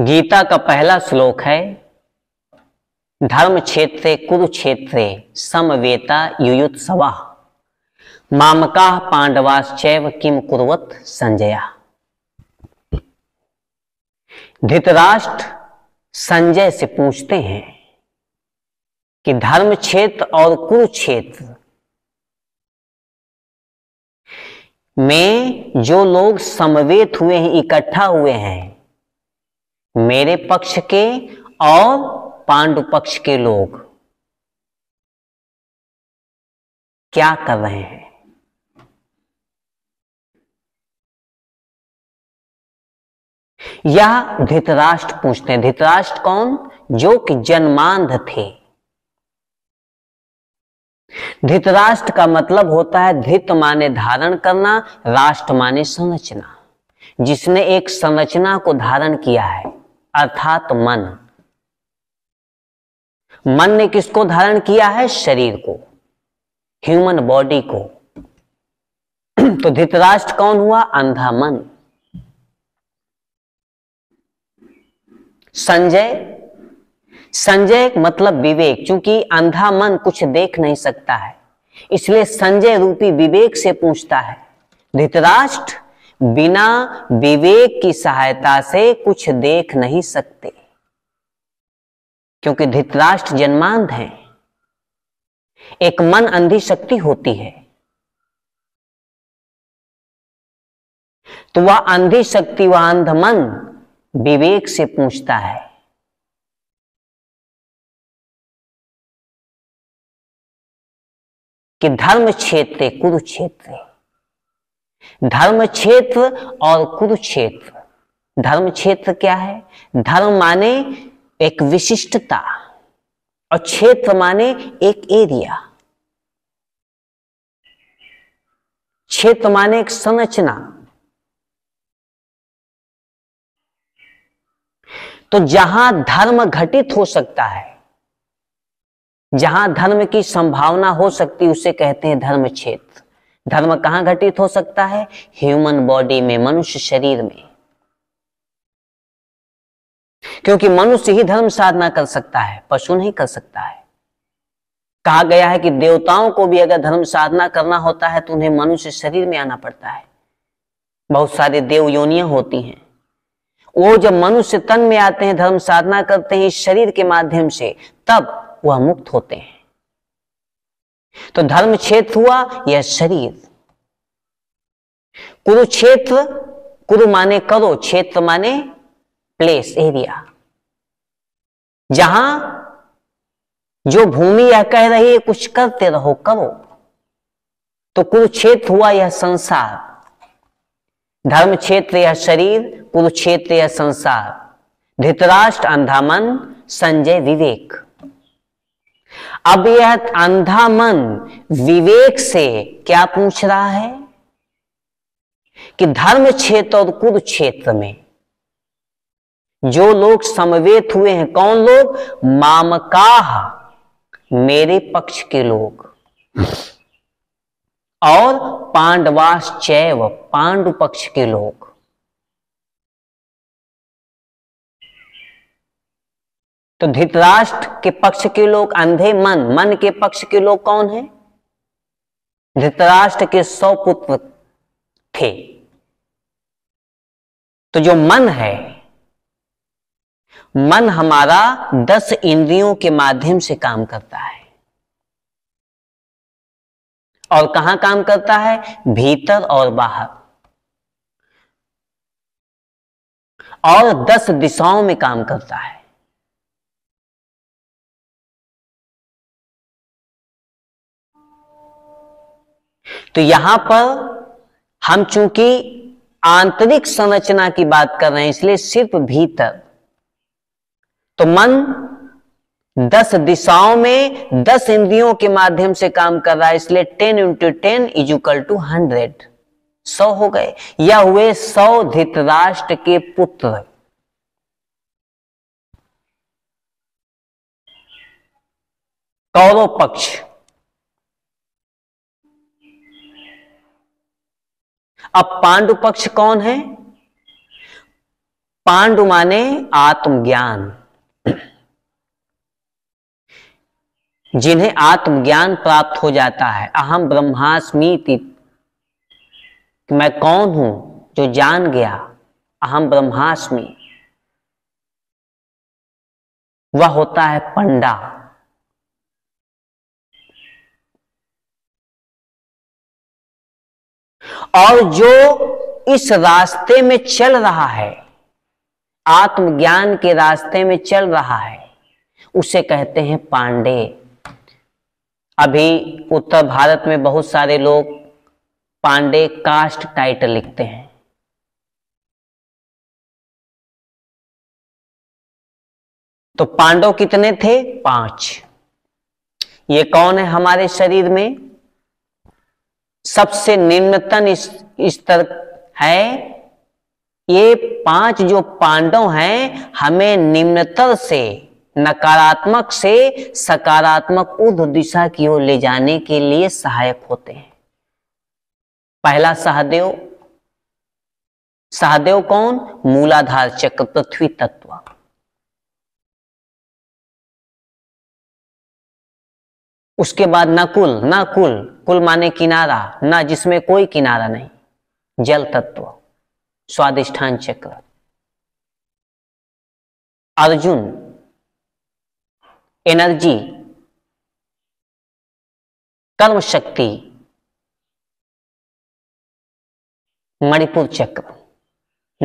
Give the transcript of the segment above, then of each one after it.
गीता का पहला श्लोक है धर्म क्षेत्र कुरुक्षेत्र समवेता युयुत्सवा मामका पांडवाश्चैव किम कुरुवत संजया धृतराष्ट्र संजय से पूछते हैं कि धर्म क्षेत्र और कुरुक्षेत्र में जो लोग समवेत हुए हैं इकट्ठा हुए हैं मेरे पक्ष के और पांडु पक्ष के लोग क्या कर रहे हैं यह धृतराष्ट्र पूछते हैं धृतराष्ट्र कौन जो कि जन्मांध थे धृतराष्ट्र का मतलब होता है धृत माने धारण करना राष्ट्र माने संरचना जिसने एक संरचना को धारण किया है अर्थात मन मन ने किसको धारण किया है शरीर को ह्यूमन बॉडी को तो धृतराष्ट्र कौन हुआ अंधा मन संजय संजय मतलब विवेक क्योंकि अंधा मन कुछ देख नहीं सकता है इसलिए संजय रूपी विवेक से पूछता है धृतराष्ट्र बिना विवेक की सहायता से कुछ देख नहीं सकते क्योंकि धृतराष्ट्र जन्मांध हैं एक मन अंधी शक्ति होती है तो वह अंधी शक्ति व अंध मन विवेक से पूछता है कि धर्म क्षेत्र कुरुक्षेत्र धर्म क्षेत्र और कुरुक्षेत्र धर्म क्षेत्र क्या है धर्म माने एक विशिष्टता और क्षेत्र माने एक एरिया क्षेत्र माने एक संरचना तो जहां धर्म घटित हो सकता है जहां धर्म की संभावना हो सकती उसे कहते हैं धर्म क्षेत्र धर्म कहां घटित हो सकता है ह्यूमन बॉडी में मनुष्य शरीर में क्योंकि मनुष्य ही धर्म साधना कर सकता है पशु नहीं कर सकता है कहा गया है कि देवताओं को भी अगर धर्म साधना करना होता है तो उन्हें मनुष्य शरीर में आना पड़ता है बहुत सारे देव योनियां होती हैं वो जब मनुष्य तन में आते हैं धर्म साधना करते हैं शरीर के माध्यम से तब वह मुक्त होते हैं तो धर्म क्षेत्र हुआ यह शरीर कुरुक्षेत्र कुरु माने करो क्षेत्र माने प्लेस एरिया जहां जो भूमि यह कह रही है कुछ करते रहो करो तो कुरुक्षेत्र हुआ यह संसार धर्म क्षेत्र यह शरीर कुरुक्षेत्र यह संसार धृतराष्ट्र अंधामन संजय विवेक अब यह अंधा मन विवेक से क्या पूछ रहा है कि धर्म क्षेत्र और कुरुक्षेत्र में जो लोग समवेत हुए हैं कौन लोग मामका मेरे पक्ष के लोग और पांडवाश्चैव पांडु पक्ष के लोग तो धृतराष्ट्र के पक्ष के लोग अंधे मन मन के पक्ष के लोग कौन है धृतराष्ट्र के सौ पुत्र थे तो जो मन है मन हमारा दस इंद्रियों के माध्यम से काम करता है और कहां काम करता है भीतर और बाहर और दस दिशाओं में काम करता है तो यहां पर हम चूंकि आंतरिक संरचना की बात कर रहे हैं इसलिए सिर्फ भीतर तो मन दस दिशाओं में दस इंद्रियों के माध्यम से काम कर रहा है इसलिए ten into ten is equal to hundred सौ हो गए या हुए सौ धृतराष्ट्र के पुत्र कौरव पक्ष अब पांडु पक्ष कौन है पांडु माने आत्मज्ञान जिन्हें आत्मज्ञान प्राप्त हो जाता है अहम ब्रह्मास्मी मैं कौन हूं जो जान गया अहम ब्रह्मास्मि वह होता है पंडा और जो इस रास्ते में चल रहा है आत्मज्ञान के रास्ते में चल रहा है उसे कहते हैं पांडे अभी उत्तर भारत में बहुत सारे लोग पांडे कास्ट टाइटल लिखते हैं तो पांडव कितने थे पांच ये कौन है हमारे शरीर में सबसे निम्नतम स्तर है ये पांच जो पांडव हैं हमें निम्नतर से नकारात्मक से सकारात्मक उध दिशा की ओर ले जाने के लिए सहायक होते हैं पहला सहदेव सहदेव कौन मूलाधार चक्र पृथ्वी तत्व उसके बाद न कुल न कुल कुल माने किनारा न जिसमें कोई किनारा नहीं जल तत्व स्वादिष्ठान चक्र अर्जुन एनर्जी कर्म शक्ति मणिपुर चक्र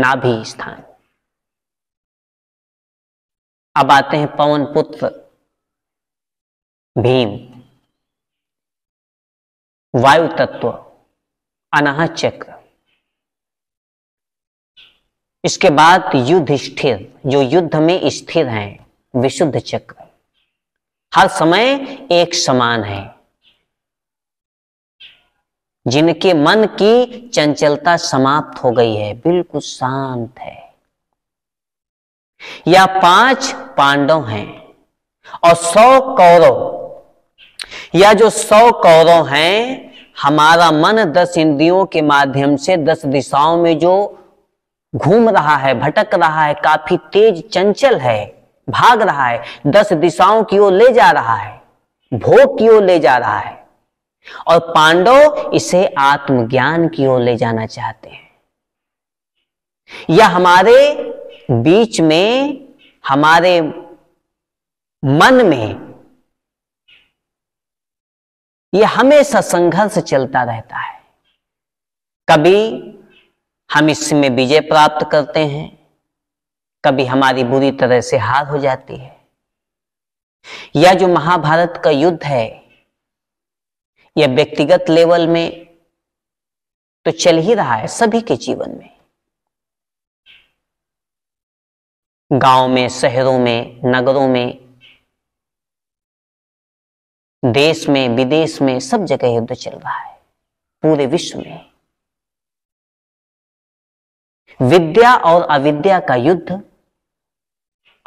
नाभि स्थान अब आते हैं पवन पुत्र भीम वायु तत्व अनाह चक्र इसके बाद युद्ध स्थिर जो युद्ध में स्थिर है विशुद्ध चक्र हर समय एक समान है जिनके मन की चंचलता समाप्त हो गई है बिल्कुल शांत है या पांच पांडव हैं और सौ कौरव या जो सौ कौरव हैं हमारा मन दस इंद्रियों के माध्यम से दस दिशाओं में जो घूम रहा है भटक रहा है काफी तेज चंचल है भाग रहा है दस दिशाओं की ओर ले जा रहा है भोग की ओर ले जा रहा है और पांडव इसे आत्मज्ञान की ओर ले जाना चाहते हैं या हमारे बीच में हमारे मन में ये हमेशा संघर्ष चलता रहता है कभी हम इसमें विजय प्राप्त करते हैं कभी हमारी बुरी तरह से हार हो जाती है या जो महाभारत का युद्ध है यह व्यक्तिगत लेवल में तो चल ही रहा है सभी के जीवन में गांव में शहरों में नगरों में देश में विदेश में सब जगह युद्ध चल रहा है पूरे विश्व में विद्या और अविद्या का युद्ध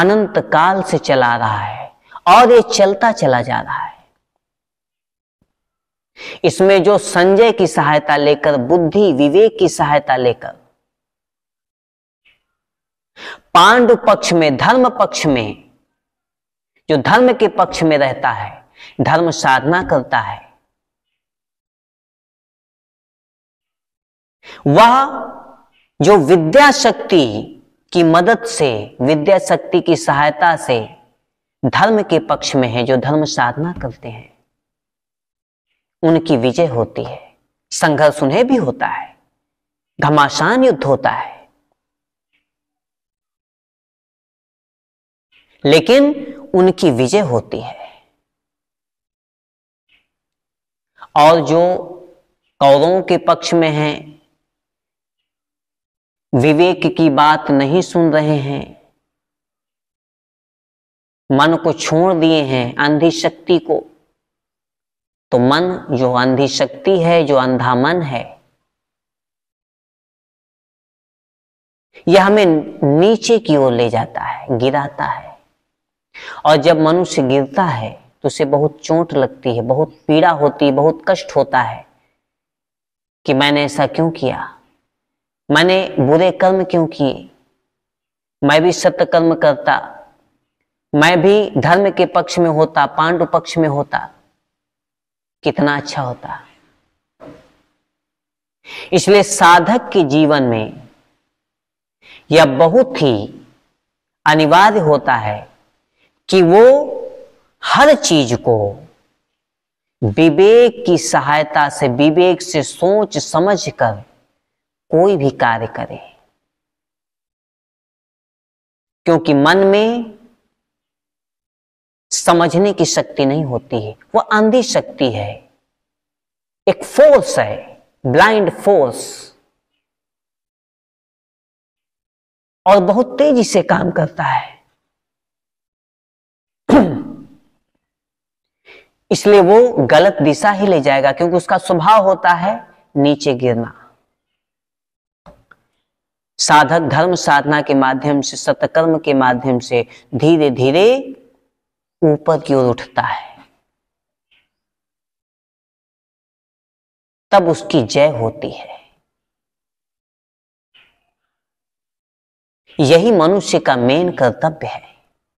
अनंत काल से चला रहा है और ये चलता चला जा रहा है इसमें जो संजय की सहायता लेकर बुद्धि विवेक की सहायता लेकर पांडु पक्ष में धर्म पक्ष में जो धर्म के पक्ष में रहता है धर्म साधना करता है वह जो विद्या शक्ति की मदद से विद्या शक्ति की सहायता से धर्म के पक्ष में है जो धर्म साधना करते हैं उनकी विजय होती है संघर्ष उन्हें भी होता है घमासान युद्ध होता है लेकिन उनकी विजय होती है और जो कौरों के पक्ष में हैं विवेक की बात नहीं सुन रहे हैं मन को छोड़ दिए हैं अंधी शक्ति को तो मन जो अंधी शक्ति है जो अंधा मन है यह हमें नीचे की ओर ले जाता है गिराता है और जब मनुष्य गिरता है तो उसे बहुत चोट लगती है बहुत पीड़ा होती है बहुत कष्ट होता है कि मैंने ऐसा क्यों किया मैंने बुरे कर्म क्यों किए मैं भी सत्य कर्म करता मैं भी धर्म के पक्ष में होता पांडु पक्ष में होता कितना अच्छा होता इसलिए साधक के जीवन में यह बहुत ही अनिवार्य होता है कि वो हर चीज को विवेक की सहायता से विवेक से सोच समझ कर कोई भी कार्य करे क्योंकि मन में समझने की शक्ति नहीं होती है वह अंधी शक्ति है एक फोर्स है ब्लाइंड फोर्स और बहुत तेजी से काम करता है इसलिए वो गलत दिशा ही ले जाएगा क्योंकि उसका स्वभाव होता है नीचे गिरना साधक धर्म साधना के माध्यम से सतकर्म के माध्यम से धीरे धीरे ऊपर की ओर उठता है तब उसकी जय होती है यही मनुष्य का मेन कर्तव्य है